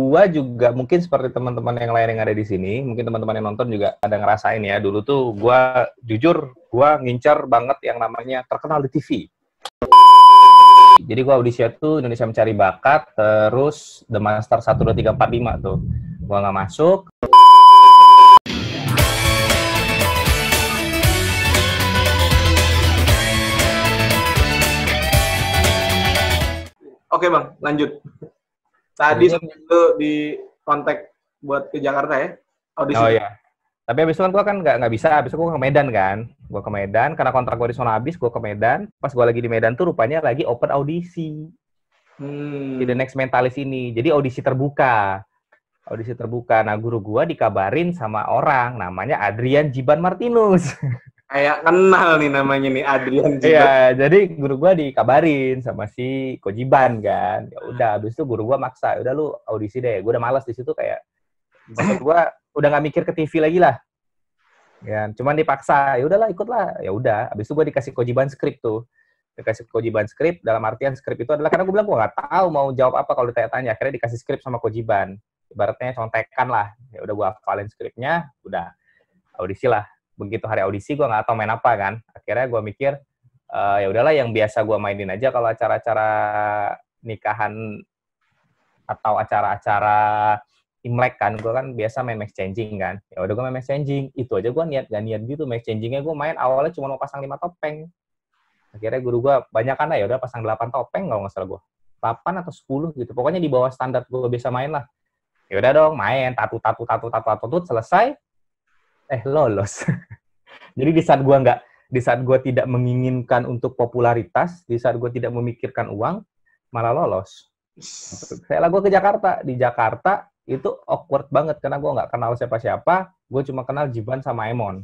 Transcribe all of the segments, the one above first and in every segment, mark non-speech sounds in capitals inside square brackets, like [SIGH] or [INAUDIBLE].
Gua juga mungkin seperti teman-teman yang lain yang ada di sini, mungkin teman-teman yang nonton juga ada ngerasain ya. Dulu tuh gua jujur, gua ngincar banget yang namanya terkenal di TV. Jadi gua audisi tuh Indonesia Mencari Bakat, terus The Master 12345 tuh. Gua nggak masuk. Oke, Bang, lanjut. Tadi iya. itu di kontak buat ke Jakarta ya audisi. Oh iya. Tapi abis itu kan gue kan nggak nggak bisa. Abis itu gue ke Medan kan. Gue ke Medan karena kontrak gue di sana habis. Gue ke Medan. Pas gue lagi di Medan tuh rupanya lagi open audisi. Hmm. Di The Next Mentalist ini. Jadi audisi terbuka. Audisi terbuka. Nah guru gue dikabarin sama orang namanya Adrian Jiban Martinus. [LAUGHS] kayak kenal nih namanya nih Adrian juga. Iya, jadi guru gua dikabarin sama si Kojiban kan. Ya udah, hmm. abis itu guru gua maksa, ya udah lu audisi deh. Gua udah malas di situ kayak gua udah nggak mikir ke TV lagi lah. Ya, cuman dipaksa. Ya udahlah, ikutlah. Ya udah, Abis itu gua dikasih Kojiban skrip tuh. Dikasih Kojiban skrip dalam artian skrip itu adalah karena gua bilang gua nggak tahu mau jawab apa kalau ditanya-tanya. Akhirnya dikasih skrip sama Kojiban. Ibaratnya contekan lah. Ya udah gua hafalin skripnya, udah audisi lah begitu hari audisi gue nggak tahu main apa kan akhirnya gue mikir uh, ya udahlah yang biasa gue mainin aja kalau acara-acara nikahan atau acara-acara imlek kan gue kan biasa main match changing kan ya udah gue main match changing itu aja gue niat gak niat gitu match changingnya gue main awalnya cuma mau pasang lima topeng akhirnya guru gue banyak kan ah, ya udah pasang delapan topeng kalau nggak salah gue delapan atau sepuluh gitu pokoknya di bawah standar gue biasa main lah ya udah dong main tatu tatu tatu tatu tatu, tatu selesai eh lolos. [LAUGHS] Jadi di saat gue nggak, di saat gue tidak menginginkan untuk popularitas, di saat gue tidak memikirkan uang, malah lolos. Saya gue ke Jakarta. Di Jakarta itu awkward banget karena gue nggak kenal siapa-siapa. Gue cuma kenal Jiban sama Emon.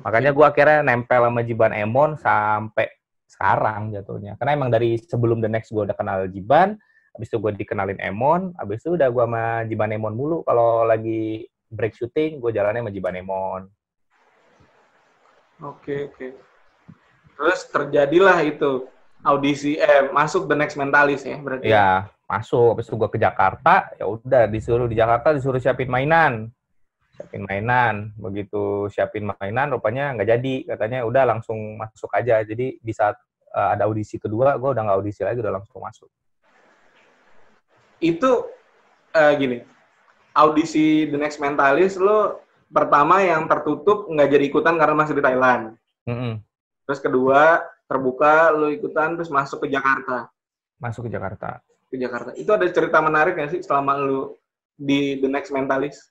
Makanya gue akhirnya nempel sama Jiban Emon sampai sekarang jatuhnya. Karena emang dari sebelum The Next gue udah kenal Jiban, abis itu gue dikenalin Emon, abis itu udah gue sama Jiban Emon mulu kalau lagi break shooting, gue jalannya sama Jibanemon oke okay, oke okay. terus terjadilah itu audisi eh masuk the next mentalis ya berarti ya masuk habis itu gue ke Jakarta ya udah disuruh di Jakarta disuruh siapin mainan siapin mainan begitu siapin mainan rupanya nggak jadi katanya udah langsung masuk aja jadi di saat uh, ada audisi kedua gue udah nggak audisi lagi udah langsung masuk itu uh, gini audisi The Next Mentalist lo pertama yang tertutup nggak jadi ikutan karena masih di Thailand. Mm -hmm. Terus kedua terbuka lo ikutan terus masuk ke Jakarta. Masuk ke Jakarta. Ke Jakarta. Itu ada cerita menarik nggak sih selama lo di The Next Mentalist?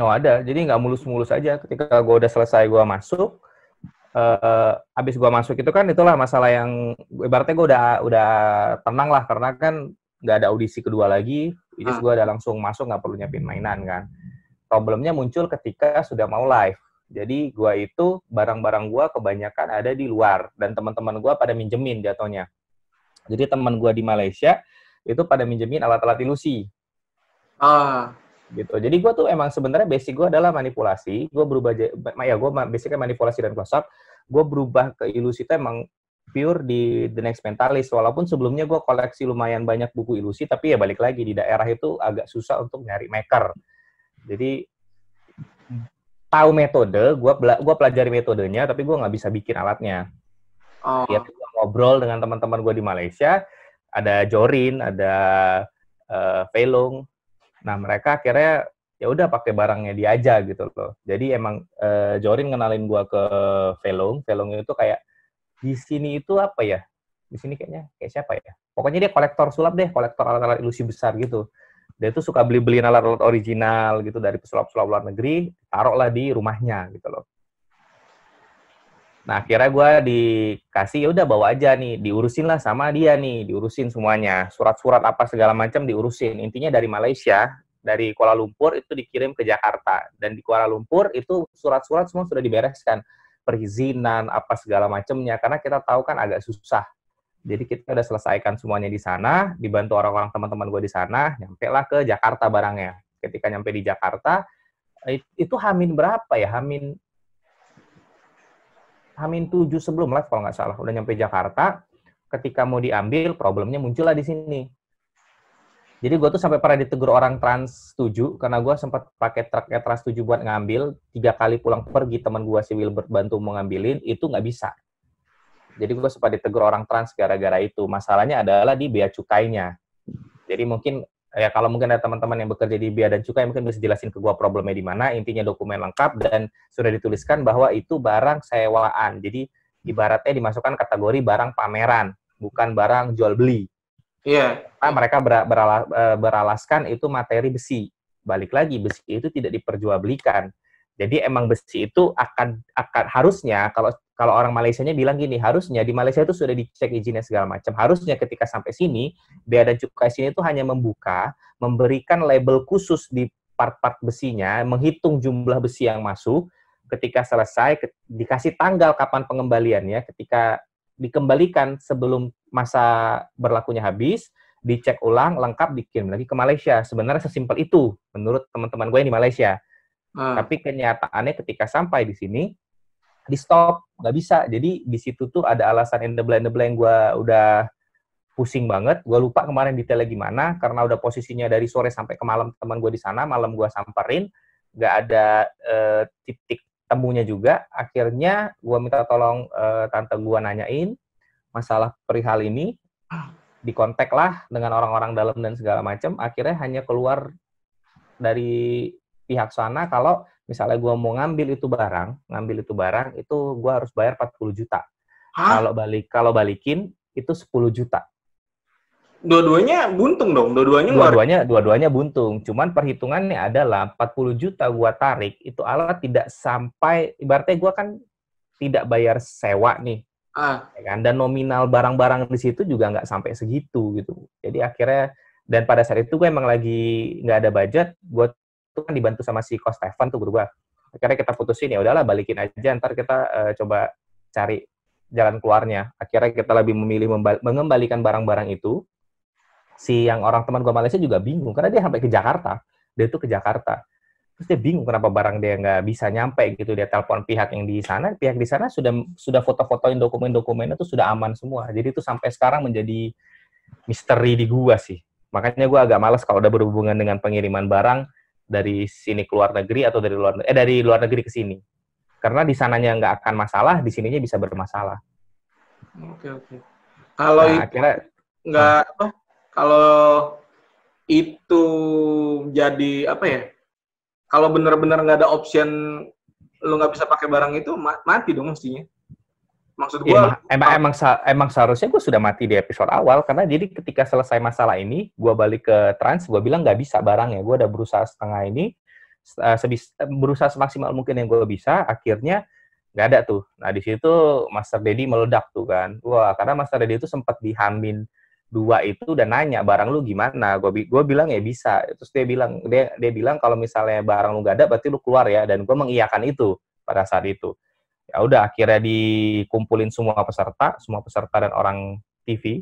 Oh ada, jadi nggak mulus-mulus aja. Ketika gue udah selesai gue masuk, uh, abis gue masuk itu kan itulah masalah yang ibaratnya gue udah udah tenang lah karena kan nggak ada audisi kedua lagi, jadi ah. gue udah langsung masuk nggak perlu nyiapin mainan kan. Problemnya muncul ketika sudah mau live. Jadi gue itu barang-barang gue kebanyakan ada di luar dan teman-teman gue pada minjemin jatuhnya. Jadi teman gue di Malaysia itu pada minjemin alat-alat ilusi. Ah. Gitu. Jadi gue tuh emang sebenarnya basic gue adalah manipulasi. Gue berubah, ya gue basicnya manipulasi dan close up. Gue berubah ke ilusi itu emang pure di The Next Mentalist. Walaupun sebelumnya gue koleksi lumayan banyak buku ilusi, tapi ya balik lagi di daerah itu agak susah untuk nyari maker. Jadi tahu metode, gue gua pelajari metodenya, tapi gue nggak bisa bikin alatnya. Oh. Ya, gua ngobrol dengan teman-teman gue di Malaysia, ada Jorin, ada uh, Velung. Nah mereka akhirnya ya udah pakai barangnya dia aja gitu loh. Jadi emang uh, Jorin kenalin gue ke Velung. Velung itu kayak di sini itu apa ya? Di sini kayaknya kayak siapa ya? Pokoknya dia kolektor sulap deh, kolektor alat-alat ilusi besar gitu. Dia tuh suka beli-beliin alat-alat original gitu dari pesulap-pesulap luar negeri, taruhlah di rumahnya gitu loh. Nah akhirnya gue dikasih ya udah bawa aja nih, diurusin lah sama dia nih, diurusin semuanya, surat-surat apa segala macam diurusin. Intinya dari Malaysia, dari Kuala Lumpur itu dikirim ke Jakarta dan di Kuala Lumpur itu surat-surat semua sudah dibereskan perizinan apa segala macamnya karena kita tahu kan agak susah. Jadi kita udah selesaikan semuanya di sana, dibantu orang-orang teman-teman gue di sana, nyampe lah ke Jakarta barangnya. Ketika nyampe di Jakarta, itu Hamin berapa ya? Hamin Hamin tujuh sebelum live kalau nggak salah, udah nyampe Jakarta. Ketika mau diambil, problemnya muncullah di sini. Jadi gue tuh sampai pernah ditegur orang trans 7 karena gue sempat pakai truknya trans 7 buat ngambil tiga kali pulang pergi teman gue si Wilbert bantu mau itu nggak bisa. Jadi gue sempat ditegur orang trans gara-gara itu. Masalahnya adalah di bea cukainya. Jadi mungkin ya kalau mungkin ada teman-teman yang bekerja di bea dan cukai mungkin bisa jelasin ke gue problemnya di mana. Intinya dokumen lengkap dan sudah dituliskan bahwa itu barang sewaan. Jadi ibaratnya dimasukkan kategori barang pameran bukan barang jual beli Iya. Yeah. mereka ber, berala, eh, beralaskan itu materi besi. Balik lagi besi itu tidak diperjualbelikan. Jadi emang besi itu akan akan harusnya kalau kalau orang nya bilang gini, harusnya di Malaysia itu sudah dicek izinnya segala macam. Harusnya ketika sampai sini, bea dan cukai sini itu hanya membuka, memberikan label khusus di part-part besinya, menghitung jumlah besi yang masuk, ketika selesai dikasih tanggal kapan pengembaliannya, ketika dikembalikan sebelum masa berlakunya habis, dicek ulang, lengkap, dikirim lagi ke Malaysia. Sebenarnya sesimpel itu menurut teman-teman gue yang di Malaysia. Hmm. Tapi kenyataannya ketika sampai di sini, di stop, nggak bisa. Jadi di situ tuh ada alasan endebla the blend gue udah pusing banget. Gue lupa kemarin detailnya gimana, karena udah posisinya dari sore sampai ke malam teman gue di sana, malam gue samperin, nggak ada uh, titik temunya juga. Akhirnya gue minta tolong uh, tante gue nanyain, masalah perihal ini, ah. dikontek lah dengan orang-orang dalam dan segala macam, akhirnya hanya keluar dari pihak sana kalau misalnya gue mau ngambil itu barang, ngambil itu barang itu gue harus bayar 40 juta. Hah? Kalau balik kalau balikin itu 10 juta. Dua-duanya buntung dong, dua-duanya dua-duanya dua-duanya buntung. Cuman perhitungannya adalah 40 juta gue tarik itu alat tidak sampai ibaratnya gue kan tidak bayar sewa nih ah. ya kan? Dan nominal barang-barang di situ juga nggak sampai segitu gitu. Jadi akhirnya dan pada saat itu gue emang lagi nggak ada budget, gue tuh kan dibantu sama si Kos Stefan tuh berubah. Akhirnya kita putusin ya udahlah balikin aja, ntar kita uh, coba cari jalan keluarnya. Akhirnya kita lebih memilih mengembalikan barang-barang itu. Si yang orang teman gue Malaysia juga bingung karena dia sampai ke Jakarta, dia tuh ke Jakarta terus dia bingung kenapa barang dia nggak bisa nyampe gitu dia telepon pihak yang di sana pihak di sana sudah sudah foto-fotoin dokumen-dokumennya tuh sudah aman semua jadi itu sampai sekarang menjadi misteri di gua sih makanya gua agak malas kalau udah berhubungan dengan pengiriman barang dari sini ke luar negeri atau dari luar eh dari luar negeri ke sini karena di sananya nggak akan masalah di sininya bisa bermasalah oke oke kalau nah, itu nggak hmm. kalau itu jadi apa ya kalau benar-benar nggak ada option lu nggak bisa pakai barang itu mati dong mestinya maksud gue ya, emang, emang emang seharusnya gue sudah mati di episode awal karena jadi ketika selesai masalah ini gue balik ke trans gue bilang nggak bisa barangnya gue udah berusaha setengah ini eh, sebis, berusaha semaksimal mungkin yang gue bisa akhirnya nggak ada tuh nah di situ Master deddy meledak tuh kan wah karena Master deddy itu sempat dihamin dua itu udah nanya barang lu gimana gue bi gue bilang ya bisa terus dia bilang dia dia bilang kalau misalnya barang lu gak ada berarti lu keluar ya dan gue mengiyakan itu pada saat itu ya udah akhirnya dikumpulin semua peserta semua peserta dan orang TV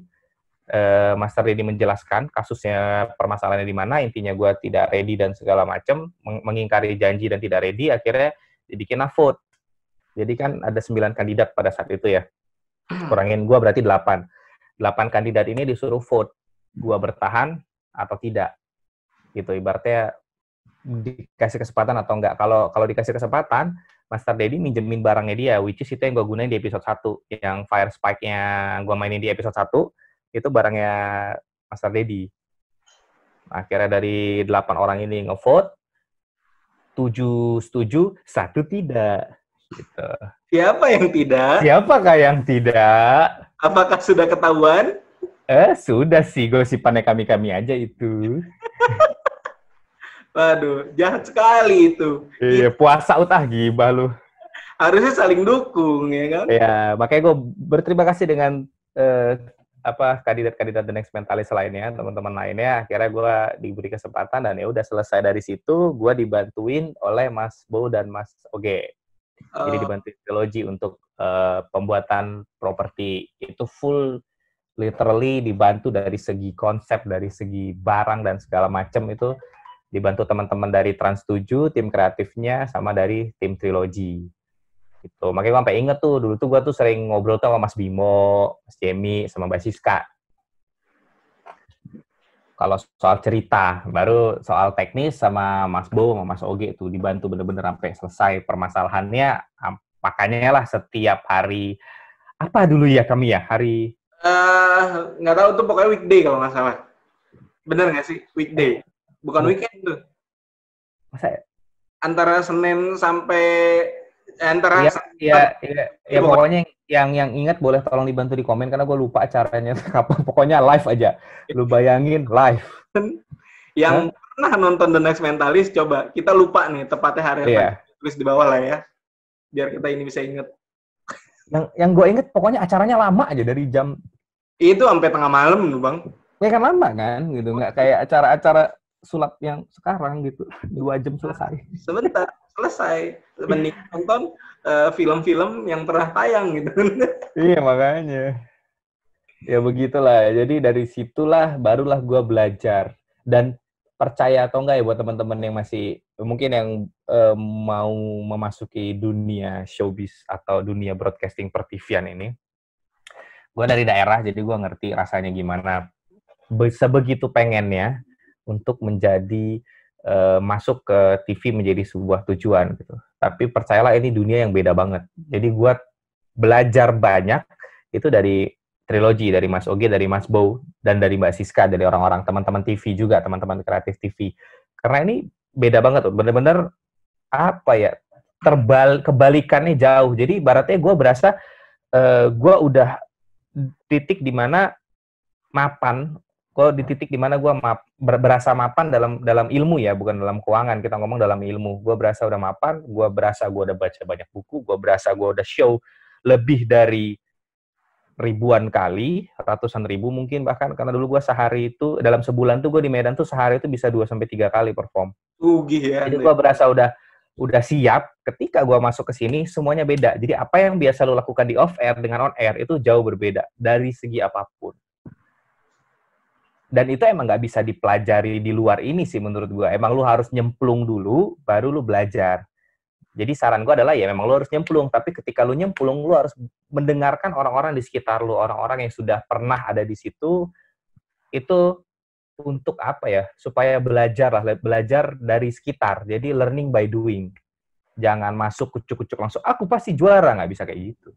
uh, eh, Master Dedi menjelaskan kasusnya permasalahannya di mana intinya gue tidak ready dan segala macam meng mengingkari janji dan tidak ready akhirnya dibikin vote jadi kan ada sembilan kandidat pada saat itu ya hmm. kurangin gue berarti delapan 8 kandidat ini disuruh vote dua hmm. bertahan atau tidak gitu ibaratnya dikasih kesempatan atau enggak kalau kalau dikasih kesempatan Master Dedi minjemin barangnya dia which is itu yang gue gunain di episode 1 yang Fire Spike-nya gue mainin di episode 1 itu barangnya Master Dedi akhirnya dari 8 orang ini ngevote 7 setuju satu tidak gitu siapa yang tidak siapa siapakah yang tidak Apakah sudah ketahuan? Eh, sudah sih, gosipannya kami-kami aja itu. [LAUGHS] Waduh, jahat sekali itu. Iya, puasa utah gibah lu. Harusnya saling dukung, ya kan? Iya, makanya gue berterima kasih dengan eh, apa kandidat-kandidat The Next Mentalist lainnya, teman-teman lainnya. Akhirnya gue diberi kesempatan dan ya udah selesai dari situ, gue dibantuin oleh Mas Bo dan Mas Oge. Jadi oh. dibantuin teologi untuk Eh, pembuatan properti itu full literally dibantu dari segi konsep, dari segi barang dan segala macam itu dibantu teman-teman dari Trans7, tim kreatifnya sama dari tim Trilogy. Gitu. Makanya gue sampai inget tuh, dulu tuh gue tuh sering ngobrol tuh sama Mas Bimo, Mas Jemi, sama Mbak Siska. Kalau soal cerita, baru soal teknis sama Mas Bo, sama Mas Oge tuh dibantu bener-bener sampai selesai permasalahannya Makanya lah setiap hari apa dulu ya kami ya hari eh, nggak uh, tahu tuh pokoknya weekday kalau nggak salah. benar nggak sih weekday? Bukan hmm. weekend tuh. Masa ya? antara Senin sampai eh, antara ya ya, ya, pokoknya yang yang ingat boleh tolong dibantu di komen karena gue lupa acaranya kapan. [LAUGHS] Pokoknya live aja. Lu bayangin live. [LAUGHS] yang nah. pernah nonton The Next Mentalist coba kita lupa nih tepatnya hari apa. Yeah. Tulis di bawah lah ya biar kita ini bisa inget. Yang yang gue inget pokoknya acaranya lama aja dari jam itu sampai tengah malam loh bang. Ya kan lama kan gitu oh. nggak kayak acara-acara sulap yang sekarang gitu [LAUGHS] dua jam selesai. Sebentar selesai mending nonton film eh, film-film yang pernah tayang gitu. [LAUGHS] iya makanya. Ya begitulah. Jadi dari situlah barulah gue belajar dan percaya atau enggak ya buat teman-teman yang masih mungkin yang eh, mau memasuki dunia showbiz atau dunia broadcasting pertivian ini. Gue dari daerah jadi gue ngerti rasanya gimana sebegitu pengennya untuk menjadi eh, masuk ke TV menjadi sebuah tujuan gitu. Tapi percayalah ini dunia yang beda banget. Jadi gue belajar banyak itu dari trilogi dari Mas Oge, dari Mas Bow, dan dari Mbak Siska, dari orang-orang teman-teman TV juga, teman-teman kreatif TV. Karena ini beda banget tuh, bener-bener apa ya, terbal kebalikannya jauh. Jadi baratnya gue berasa uh, eh, gue udah titik dimana mapan, gue di titik dimana gue map, berasa mapan dalam dalam ilmu ya, bukan dalam keuangan. Kita ngomong dalam ilmu. Gue berasa udah mapan, gue berasa gue udah baca banyak buku, gue berasa gue udah show lebih dari ribuan kali, ratusan ribu mungkin bahkan karena dulu gue sehari itu dalam sebulan tuh gue di Medan tuh sehari itu bisa 2 sampai tiga kali perform. Ugi ya. Jadi gue berasa udah udah siap ketika gue masuk ke sini semuanya beda. Jadi apa yang biasa lo lakukan di off air dengan on air itu jauh berbeda dari segi apapun. Dan itu emang nggak bisa dipelajari di luar ini sih menurut gue. Emang lu harus nyemplung dulu, baru lu belajar. Jadi saran gue adalah ya memang lo harus nyemplung, tapi ketika lo nyemplung lo harus mendengarkan orang-orang di sekitar lo, orang-orang yang sudah pernah ada di situ itu untuk apa ya? Supaya belajar lah, belajar dari sekitar. Jadi learning by doing. Jangan masuk kucuk-kucuk langsung. Aku pasti juara nggak bisa kayak gitu.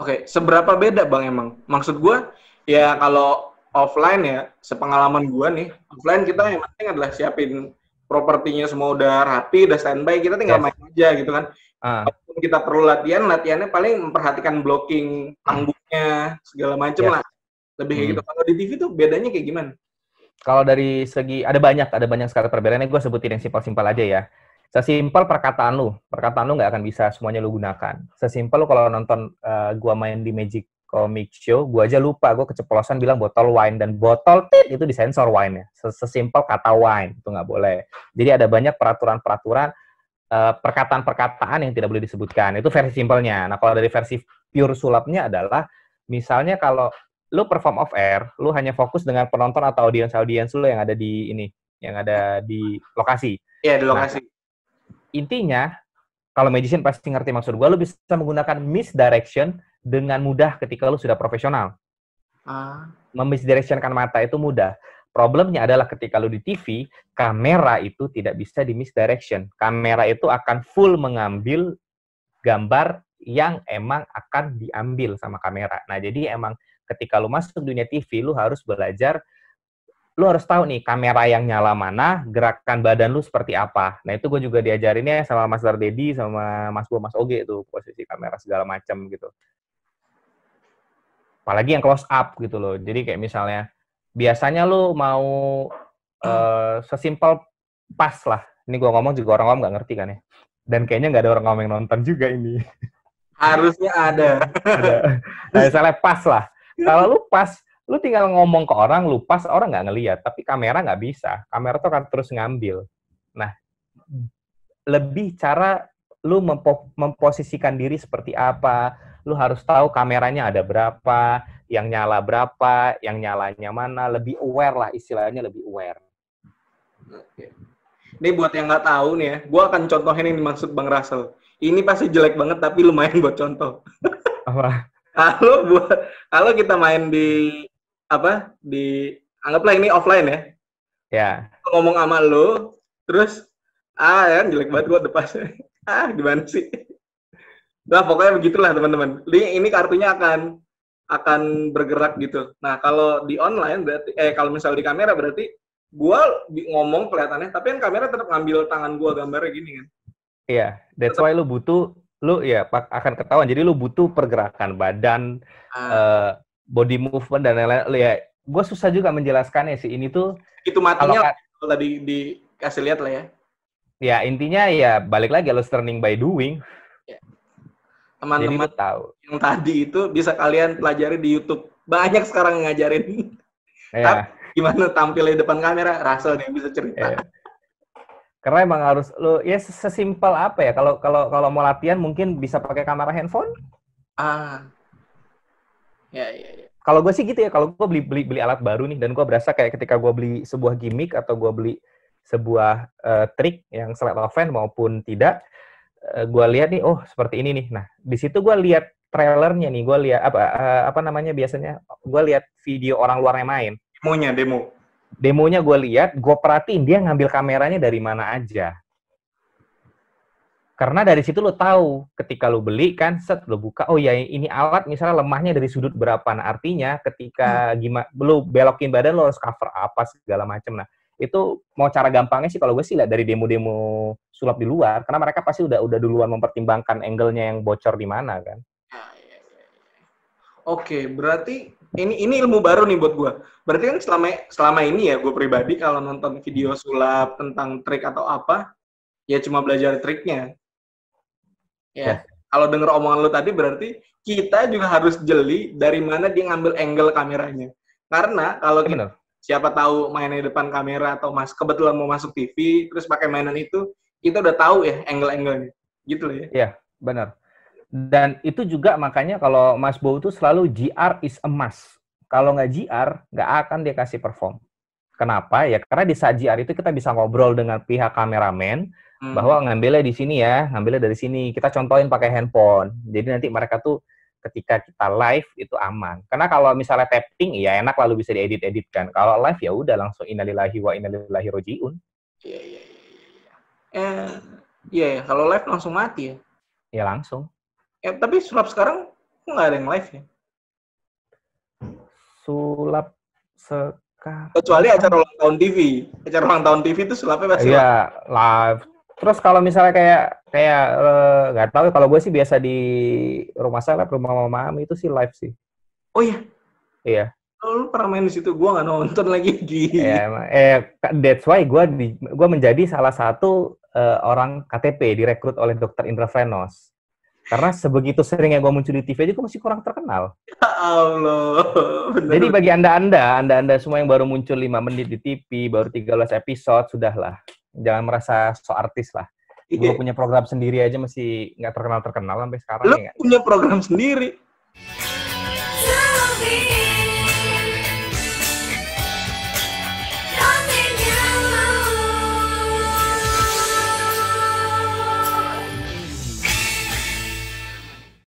Oke, okay. seberapa beda bang emang? Maksud gue ya kalau offline ya, sepengalaman gue nih, offline kita yang penting adalah siapin propertinya semua udah rapi, udah standby, kita tinggal yes. main aja gitu kan. Uh. Walaupun kita perlu latihan, latihannya paling memperhatikan blocking panggungnya segala macem yes. lah. Lebih hmm. gitu. Kalau di TV tuh bedanya kayak gimana? Kalau dari segi ada banyak, ada banyak sekali perbedaannya. Gue sebutin yang simpel-simpel aja ya. Sesimpel perkataan lu, perkataan lu nggak akan bisa semuanya lu gunakan. Sesimpel lu kalau nonton uh, gua main di Magic komik show, gue aja lupa, gue keceplosan bilang botol wine, dan botol tit itu disensor wine ya, sesimpel kata wine, itu nggak boleh. Jadi ada banyak peraturan-peraturan, eh, perkataan-perkataan yang tidak boleh disebutkan, itu versi simpelnya. Nah kalau dari versi pure sulapnya adalah, misalnya kalau lu perform off air, lu hanya fokus dengan penonton atau audiens-audiens lu yang ada di ini, yang ada di lokasi. Iya, di nah, lokasi. Nah, intinya kalau magician pasti ngerti maksud gue, lo bisa menggunakan misdirection dengan mudah ketika lo sudah profesional. Ah. Memisdirectionkan mata itu mudah. Problemnya adalah ketika lo di TV, kamera itu tidak bisa di misdirection. Kamera itu akan full mengambil gambar yang emang akan diambil sama kamera. Nah, jadi emang ketika lo masuk dunia TV, lo harus belajar lu harus tahu nih kamera yang nyala mana, gerakan badan lu seperti apa. Nah itu gue juga diajarinnya sama Mas Dedi sama Mas Bu, Mas Oge itu posisi kamera segala macam gitu. Apalagi yang close up gitu loh. Jadi kayak misalnya biasanya lu mau uh, sesimpel pas lah. Ini gue ngomong juga orang-orang nggak ngerti kan ya. Dan kayaknya nggak ada orang ngomong yang nonton juga ini. Harusnya ada. ada. Nah, misalnya pas lah. Kalau lu pas, lu tinggal ngomong ke orang, lu pas orang nggak ngeliat, tapi kamera nggak bisa. Kamera tuh akan terus ngambil. Nah, hmm. lebih cara lu mempo memposisikan diri seperti apa, lu harus tahu kameranya ada berapa, yang nyala berapa, yang nyalanya mana, lebih aware lah istilahnya lebih aware. Oke. Ini buat yang nggak tahu nih ya, gue akan contohin yang dimaksud Bang Russell. Ini pasti jelek banget tapi lumayan buat contoh. Apa? kalau [LAUGHS] buat kalau kita main di apa di anggaplah ini offline ya. Ya. Yeah. Ngomong sama lo, terus ah ya kan, jelek banget gua depas. [LAUGHS] ah gimana sih? Nah pokoknya begitulah teman-teman. Ini, ini kartunya akan akan bergerak gitu. Nah kalau di online berarti eh kalau misalnya di kamera berarti gua ngomong kelihatannya, tapi kan kamera tetap ngambil tangan gua gambarnya gini kan. Iya, yeah, that's tetap. why lu butuh lu ya akan ketahuan. Jadi lu butuh pergerakan badan, ah. uh, body movement dan lain-lain ya gue susah juga menjelaskannya sih ini tuh itu matinya kalau tadi dikasih lihat lah ya ya intinya ya balik lagi lo learning by doing ya. teman-teman ya. tahu yang tadi itu bisa kalian pelajari di YouTube banyak sekarang ngajarin ya. Tapi gimana di depan kamera Rasul yang bisa cerita ya. karena emang harus lo ya sesimpel apa ya kalau kalau kalau mau latihan mungkin bisa pakai kamera handphone ah ya, ya, ya kalau gue sih gitu ya kalau gue beli beli beli alat baru nih dan gue berasa kayak ketika gue beli sebuah gimmick atau gue beli sebuah uh, trik yang selain of maupun tidak uh, eh, gue lihat nih oh seperti ini nih nah di situ gue lihat trailernya nih gue lihat apa uh, apa namanya biasanya gue lihat video orang luarnya main demonya demo demonya gue lihat gue perhatiin dia ngambil kameranya dari mana aja karena dari situ lo tahu ketika lo beli kan set lo buka oh ya ini alat misalnya lemahnya dari sudut berapa nah artinya ketika hmm. gimana lo belokin badan lo harus cover apa segala macam nah itu mau cara gampangnya sih kalau gue sih lihat dari demo-demo sulap di luar karena mereka pasti udah udah duluan mempertimbangkan angle-nya yang bocor di mana kan. Ah, iya, iya, iya. Oke, berarti ini ini ilmu baru nih buat gue. Berarti kan selama selama ini ya gue pribadi kalau nonton video sulap tentang trik atau apa, ya cuma belajar triknya. Ya. Yeah. Kalau dengar omongan lu tadi berarti kita juga harus jeli dari mana dia ngambil angle kameranya. Karena kalau kita, ya, siapa tahu mainnya di depan kamera atau mas kebetulan mau masuk TV terus pakai mainan itu, kita udah tahu ya angle-angle-nya. Gitu loh ya. Iya, yeah, benar. Dan itu juga makanya kalau Mas Bow itu selalu GR is emas. Kalau nggak GR, nggak akan dia kasih perform. Kenapa? Ya karena di saat GR itu kita bisa ngobrol dengan pihak kameramen, hmm. bahwa ngambilnya di sini ya, ngambilnya dari sini. Kita contohin pakai handphone. Jadi nanti mereka tuh ketika kita live itu aman. Karena kalau misalnya tapping ya enak lalu bisa diedit-edit kan. Kalau live ya udah langsung innalillahi wa innalillahi rojiun. Iya iya iya. iya. Eh iya ya, kalau live langsung mati ya. Ya langsung. Ya, tapi sulap sekarang nggak ada yang live ya. Sulap sekarang kecuali acara ulang tahun TV. Acara ulang tahun TV itu sulapnya pasti Iya, live Terus kalau misalnya kayak kayak eh, nggak uh, tahu ya, kalau gue sih biasa di rumah saya, rumah mama mami itu sih live sih. Oh iya. Iya. Oh, lu pernah main di situ, gue nggak nonton lagi. Iya, eh, that's why gue di, gue menjadi salah satu uh, orang KTP direkrut oleh Dokter Indra Frenos. Karena sebegitu seringnya gue muncul di TV aja, gue masih kurang terkenal. Ya Allah. Bener. Jadi bagi anda-anda, anda-anda semua yang baru muncul 5 menit di TV, baru 13 episode, sudahlah jangan merasa so artis lah gue iya. punya program sendiri aja masih nggak terkenal terkenal sampai sekarang lu ya, punya program sendiri